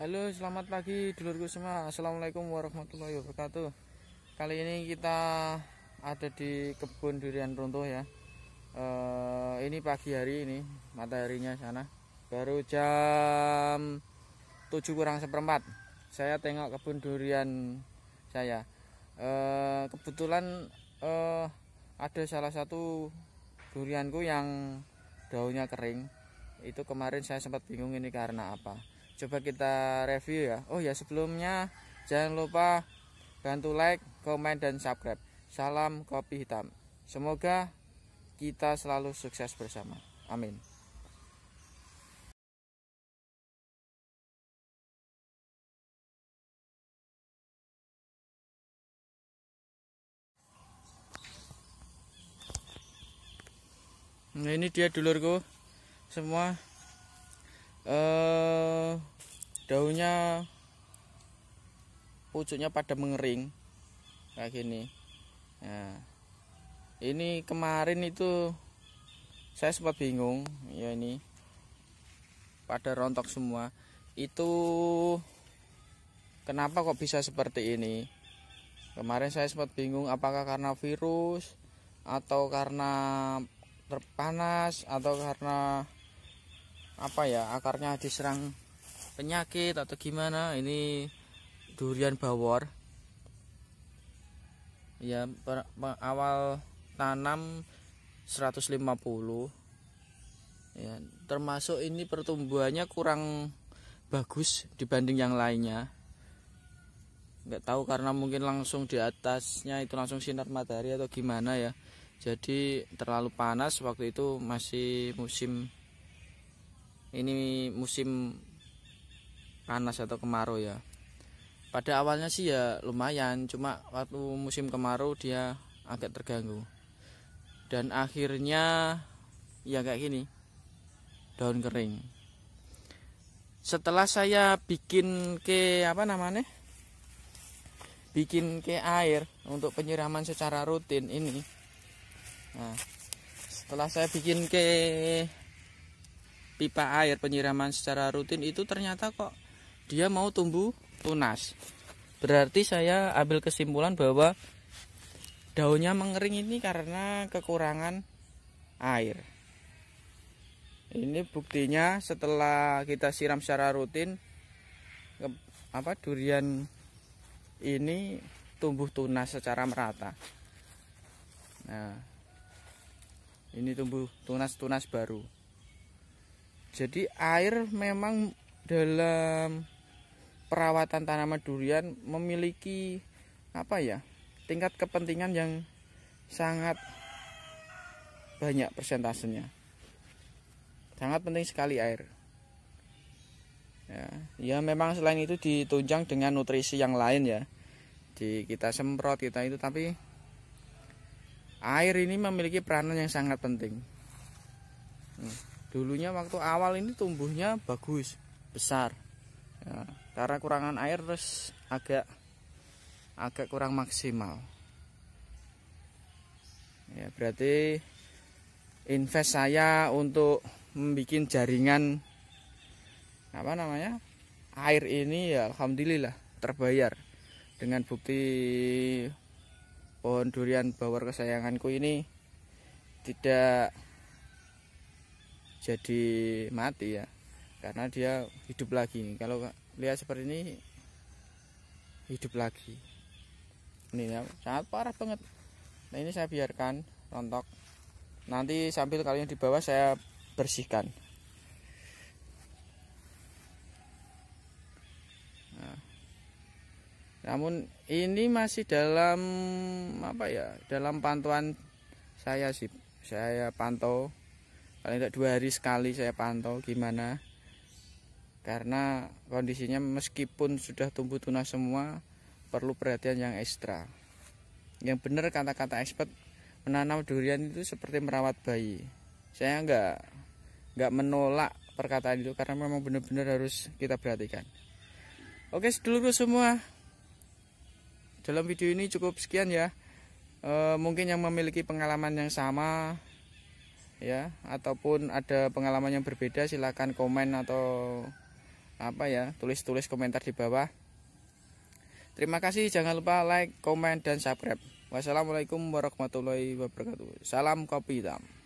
Halo selamat pagi dulurku semua Assalamualaikum warahmatullahi wabarakatuh Kali ini kita ada di kebun durian runtuh ya e, Ini pagi hari ini mataharinya sana Baru jam 7 kurang seperempat Saya tengok kebun durian saya e, Kebetulan e, ada salah satu durianku yang daunnya kering Itu kemarin saya sempat bingung ini karena apa coba kita review ya oh ya sebelumnya jangan lupa bantu like komen dan subscribe salam kopi hitam semoga kita selalu sukses bersama amin Nah ini dia dulurku semua. Eh daunnya pucuknya pada mengering kayak gini nah, ini kemarin itu saya sempat bingung ya ini pada rontok semua itu kenapa kok bisa seperti ini kemarin saya sempat bingung apakah karena virus atau karena terpanas atau karena apa ya akarnya diserang penyakit atau gimana ini durian bawor ya per, per, awal tanam 150 ya termasuk ini pertumbuhannya kurang bagus dibanding yang lainnya nggak tahu karena mungkin langsung di atasnya itu langsung sinar matahari atau gimana ya jadi terlalu panas waktu itu masih musim ini musim panas atau kemarau ya pada awalnya sih ya lumayan cuma waktu musim kemarau dia agak terganggu dan akhirnya ya kayak gini daun kering setelah saya bikin ke apa namanya bikin ke air untuk penyiraman secara rutin ini nah setelah saya bikin ke pipa air penyiraman secara rutin itu ternyata kok dia mau tumbuh tunas berarti saya ambil kesimpulan bahwa daunnya mengering ini karena kekurangan air ini buktinya setelah kita siram secara rutin apa durian ini tumbuh tunas secara merata nah ini tumbuh tunas-tunas baru jadi air memang dalam perawatan tanaman durian memiliki apa ya tingkat kepentingan yang sangat banyak persentasenya sangat penting sekali air ya, ya memang selain itu ditunjang dengan nutrisi yang lain ya di kita semprot kita itu tapi air ini memiliki peranan yang sangat penting hmm. dulunya waktu awal ini tumbuhnya bagus besar ya karena kurangan air terus agak agak kurang maksimal ya berarti invest saya untuk membuat jaringan apa namanya air ini ya alhamdulillah terbayar dengan bukti pohon durian bawar kesayanganku ini tidak jadi mati ya karena dia hidup lagi kalau lihat seperti ini hidup lagi ini ya sangat parah banget nah ini saya biarkan rontok nanti sambil kalian di bawah saya bersihkan nah. namun ini masih dalam apa ya dalam pantauan saya sih saya pantau paling tidak dua hari sekali saya pantau gimana karena kondisinya meskipun sudah tumbuh tunas semua perlu perhatian yang ekstra yang benar kata-kata expert menanam durian itu seperti merawat bayi saya nggak nggak menolak perkataan itu karena memang benar-benar harus kita perhatikan oke seluruh semua dalam video ini cukup sekian ya e, mungkin yang memiliki pengalaman yang sama ya ataupun ada pengalaman yang berbeda silahkan komen atau apa ya tulis-tulis komentar di bawah terima kasih jangan lupa like komen dan subscribe wassalamualaikum warahmatullahi wabarakatuh salam kopi hitam